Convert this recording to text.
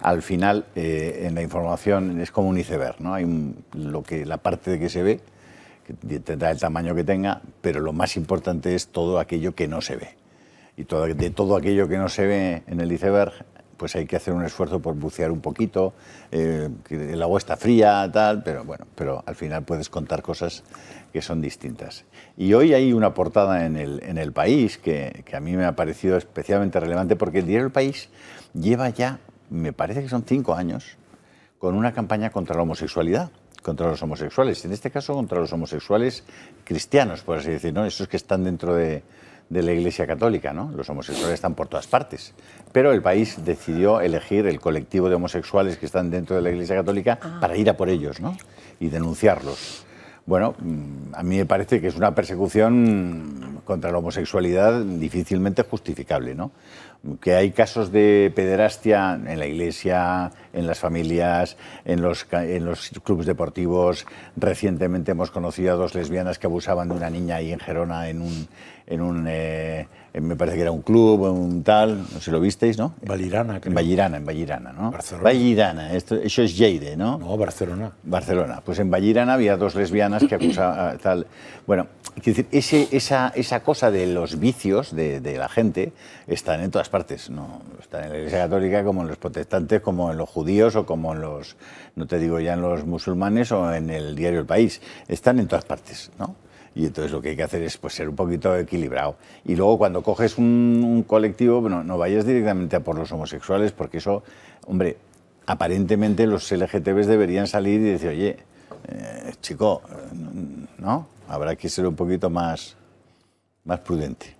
al final eh, en la información es como un iceberg, ¿no? Hay lo que, la parte de que se ve, que tendrá el tamaño que tenga, pero lo más importante es todo aquello que no se ve. Y de todo aquello que no se ve en el iceberg, pues hay que hacer un esfuerzo por bucear un poquito, eh, el agua está fría, tal, pero bueno, pero al final puedes contar cosas que son distintas. Y hoy hay una portada en el, país que, a mí me ha parecido especialmente relevante porque el diario del País lleva ya me parece que son cinco años, con una campaña contra la homosexualidad, contra los homosexuales, en este caso contra los homosexuales cristianos, por así decir, ¿no? esos que están dentro de, la Iglesia Católica, ¿no? los homosexuales están por todas partes, pero el país decidió elegir el colectivo de homosexuales que están dentro de la Iglesia Católica ah. para ir a por ellos ¿no? y denunciarlos. Bueno, mm, a mí me parece que es una persecución contra la homosexualidad difícilmente justificable, ¿no? Que hay casos de pederastia en la iglesia, en las familias, en los, en los clubes deportivos. Recientemente hemos conocido a dos lesbianas que abusaban de una niña ahí en Gerona, en un, en un eh, me parece que era un club, un tal, no sé si lo visteis, ¿no? Valirana, creo. En Vallirana, en Vallirana, ¿no? Barcelona. Vallirana, esto, eso es Lleide, ¿no? No, Barcelona. Barcelona. Pues en Vallirana había dos lesbianas que ah, Bueno, quiero decir, esa, cosa de los vicios de, la gente están en todas partes, ¿no? Están en la Iglesia Católica como en los protestantes, como en los judíos o como en los, no te digo ya en los musulmanes o en el diario El País. Están en todas partes, ¿no? Y entonces lo que hay que hacer es pues, ser un poquito equilibrado. Y luego cuando coges un, colectivo, no vayas directamente a por los homosexuales, porque eso, hombre, aparentemente los LGTBs deberían salir y decir, oye, eh, chico, eh, ¿no? Habrá que ser un poquito más, más prudente.